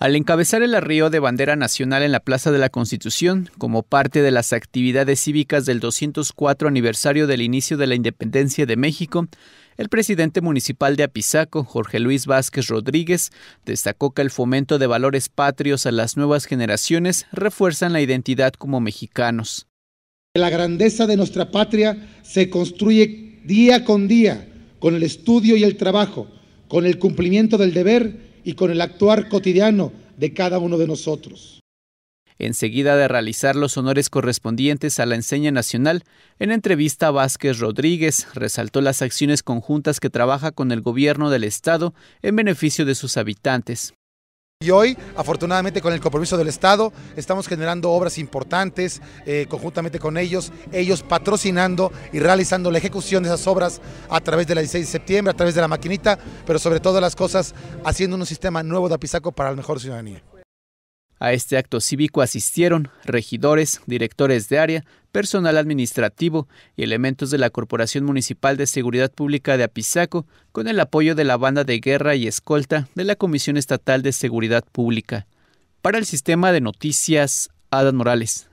Al encabezar el arreo de bandera nacional en la Plaza de la Constitución, como parte de las actividades cívicas del 204 aniversario del inicio de la independencia de México, el presidente municipal de Apizaco, Jorge Luis Vázquez Rodríguez, destacó que el fomento de valores patrios a las nuevas generaciones refuerzan la identidad como mexicanos. La grandeza de nuestra patria se construye día con día, con el estudio y el trabajo, con el cumplimiento del deber y con el actuar cotidiano de cada uno de nosotros. seguida de realizar los honores correspondientes a la enseña nacional, en entrevista Vázquez Rodríguez resaltó las acciones conjuntas que trabaja con el gobierno del Estado en beneficio de sus habitantes. Y hoy, afortunadamente, con el compromiso del Estado, estamos generando obras importantes eh, conjuntamente con ellos, ellos patrocinando y realizando la ejecución de esas obras a través de la 16 de septiembre, a través de la maquinita, pero sobre todas las cosas haciendo un sistema nuevo de Apizaco para la mejor ciudadanía. A este acto cívico asistieron regidores, directores de área, personal administrativo y elementos de la Corporación Municipal de Seguridad Pública de Apizaco, con el apoyo de la banda de guerra y escolta de la Comisión Estatal de Seguridad Pública. Para el sistema de noticias, Adán Morales.